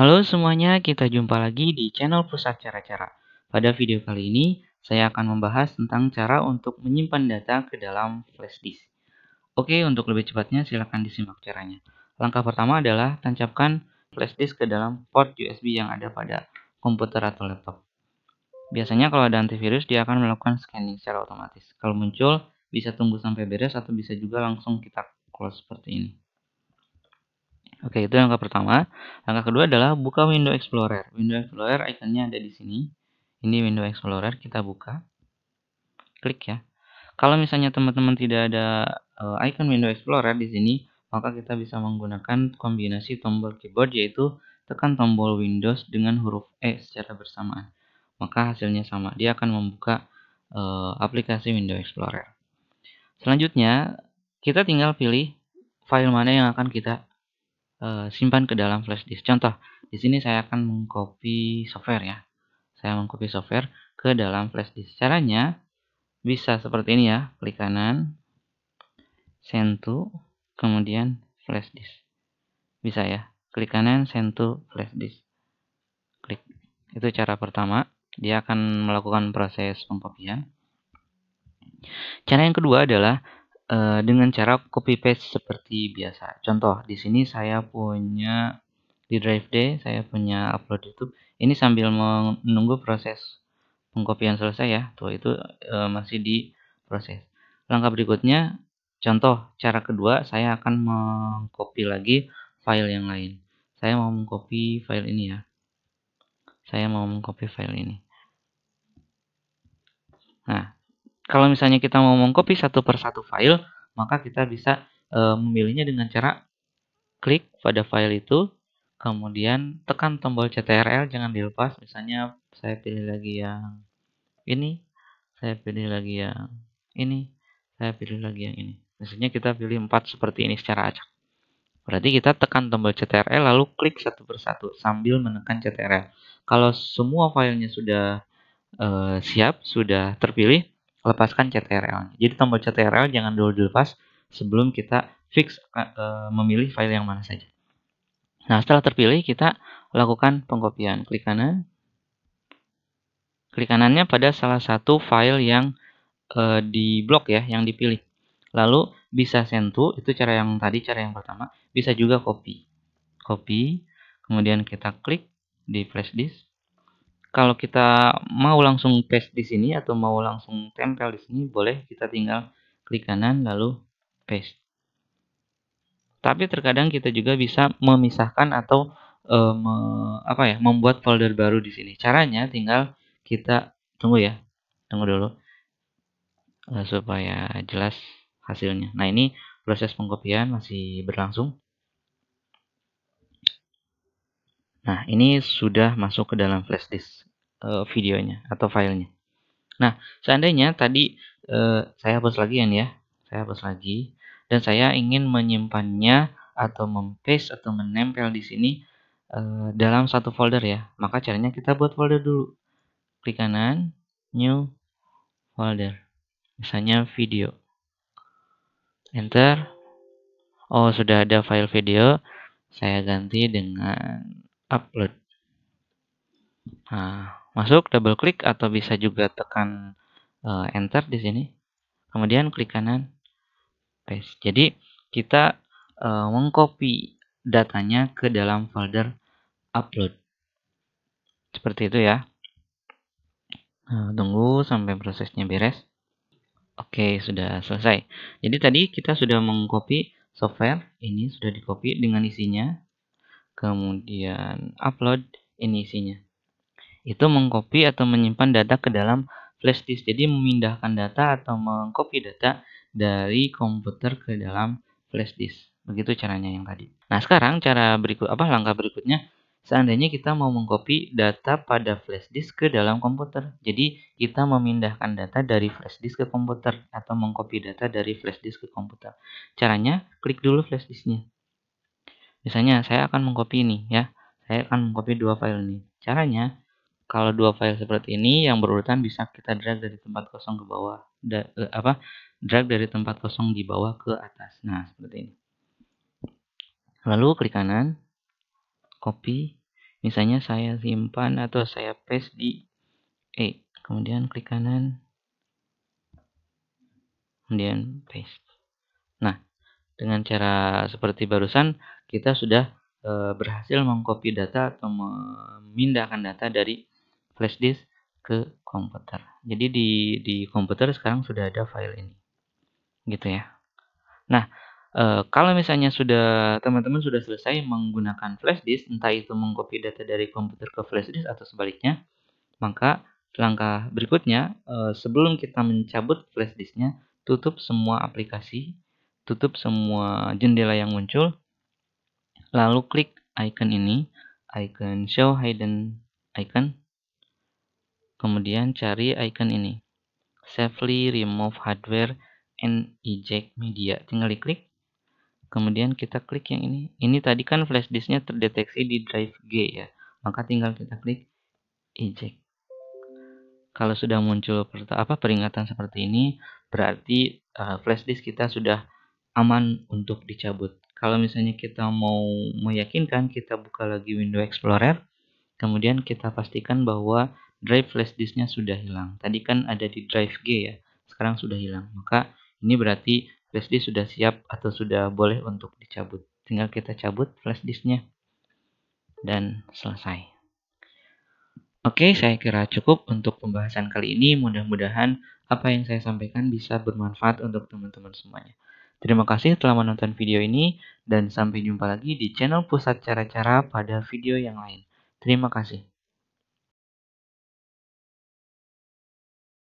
Halo semuanya, kita jumpa lagi di channel Pusat Cara-Cara. Pada video kali ini, saya akan membahas tentang cara untuk menyimpan data ke dalam flash disk. Oke, untuk lebih cepatnya silakan disimak caranya. Langkah pertama adalah tancapkan flash disk ke dalam port USB yang ada pada komputer atau laptop. Biasanya kalau ada antivirus, dia akan melakukan scanning secara otomatis. Kalau muncul, bisa tunggu sampai beres atau bisa juga langsung kita close seperti ini. Oke, itu langkah pertama. Langkah kedua adalah buka Window Explorer. Window Explorer ikonnya ada di sini. Ini Window Explorer, kita buka. Klik ya. Kalau misalnya teman-teman tidak ada uh, icon Window Explorer di sini, maka kita bisa menggunakan kombinasi tombol keyboard yaitu tekan tombol Windows dengan huruf E secara bersamaan. Maka hasilnya sama, dia akan membuka uh, aplikasi Window Explorer. Selanjutnya, kita tinggal pilih file mana yang akan kita Eh, simpan ke dalam flash disk. Contoh, di sini saya akan mengcopy software ya. Saya mengcopy software ke dalam flash disk. Caranya bisa seperti ini ya, klik kanan, send to, kemudian flash disk. Bisa ya, klik kanan, send to flash disk. Klik. Itu cara pertama, dia akan melakukan proses pengkopian. Cara yang kedua adalah Eh, dengan cara copy paste seperti biasa. Contoh di sini saya punya di drive D saya punya upload YouTube. Ini sambil menunggu proses pengkopian selesai ya. Tuh itu e, masih di proses. Langkah berikutnya contoh cara kedua saya akan mengcopy lagi file yang lain. Saya mau mengcopy file ini ya. Saya mau mengcopy file ini. Nah, kalau misalnya kita mau mengcopy satu per satu file, maka kita bisa e, memilihnya dengan cara klik pada file itu, kemudian tekan tombol CTRL, jangan dilepas. Misalnya saya pilih lagi yang ini, saya pilih lagi yang ini, saya pilih lagi yang ini. Misalnya kita pilih empat seperti ini secara acak. Berarti kita tekan tombol CTRL lalu klik satu per satu sambil menekan CTRL. Kalau semua filenya sudah e, siap, sudah terpilih, lepaskan CTRL. -nya. Jadi tombol CTRL jangan dulu dilepas sebelum kita fix uh, memilih file yang mana saja. Nah, setelah terpilih kita lakukan pengkopian. Klik kanan. Klik kanannya pada salah satu file yang uh, di blok ya, yang dipilih. Lalu bisa sentuh itu cara yang tadi, cara yang pertama. Bisa juga copy. Copy, kemudian kita klik di flash disk kalau kita mau langsung paste di sini atau mau langsung tempel di sini boleh kita tinggal klik kanan lalu paste tapi terkadang kita juga bisa memisahkan atau e, me, apa ya membuat folder baru di sini caranya tinggal kita tunggu ya tunggu dulu eh, supaya jelas hasilnya nah ini proses pengkopian masih berlangsung Nah, ini sudah masuk ke dalam flash disk uh, videonya atau filenya. Nah, seandainya tadi uh, saya hapus lagi kan ya, saya hapus lagi dan saya ingin menyimpannya atau mempaste atau menempel di sini uh, dalam satu folder ya. Maka caranya kita buat folder dulu. Klik kanan, new folder. Misalnya video. Enter. Oh, sudah ada file video. Saya ganti dengan upload. Nah, masuk double klik atau bisa juga tekan uh, enter di sini. Kemudian klik kanan paste. Jadi kita uh, mengcopy datanya ke dalam folder upload. Seperti itu ya. Nah, tunggu sampai prosesnya beres. Oke, sudah selesai. Jadi tadi kita sudah mengcopy software, ini sudah dicopy dengan isinya kemudian upload ini isinya itu mengcopy atau menyimpan data ke dalam flash disk jadi memindahkan data atau mengcopy data dari komputer ke dalam flash disk begitu caranya yang tadi nah sekarang cara berikut apa langkah berikutnya seandainya kita mau mengcopy data pada flash disk ke dalam komputer. Jadi kita memindahkan data dari flash disk ke komputer atau mengcopy data dari flash disk ke komputer. Caranya klik dulu flash disknya. Misalnya saya akan mengcopy ini ya. Saya akan mengcopy dua file ini. Caranya kalau dua file seperti ini yang berurutan bisa kita drag dari tempat kosong ke bawah da, eh, apa drag dari tempat kosong di bawah ke atas nah seperti ini lalu klik kanan copy misalnya saya simpan atau saya paste di E kemudian klik kanan kemudian paste nah dengan cara seperti barusan kita sudah e, berhasil mengcopy data atau memindahkan data dari flash disk ke komputer. Jadi di di komputer sekarang sudah ada file ini. Gitu ya. Nah, e, kalau misalnya sudah teman-teman sudah selesai menggunakan flash disk, entah itu mengcopy data dari komputer ke flash disk atau sebaliknya, maka Langkah berikutnya, eh, sebelum kita mencabut flash disknya, tutup semua aplikasi, tutup semua jendela yang muncul, Lalu klik icon ini, icon show hidden icon. Kemudian cari icon ini. Safely remove hardware and eject media. Tinggal diklik. Kemudian kita klik yang ini. Ini tadi kan flash disknya terdeteksi di drive G ya. Maka tinggal kita klik eject. Kalau sudah muncul apa peringatan seperti ini, berarti uh, flash disk kita sudah aman untuk dicabut kalau misalnya kita mau meyakinkan kita buka lagi window explorer kemudian kita pastikan bahwa drive flash disknya sudah hilang tadi kan ada di drive G ya sekarang sudah hilang maka ini berarti flash disk sudah siap atau sudah boleh untuk dicabut tinggal kita cabut flash disknya dan selesai Oke, saya kira cukup untuk pembahasan kali ini. Mudah-mudahan apa yang saya sampaikan bisa bermanfaat untuk teman-teman semuanya. Terima kasih telah menonton video ini dan sampai jumpa lagi di channel Pusat Cara-Cara pada video yang lain. Terima kasih.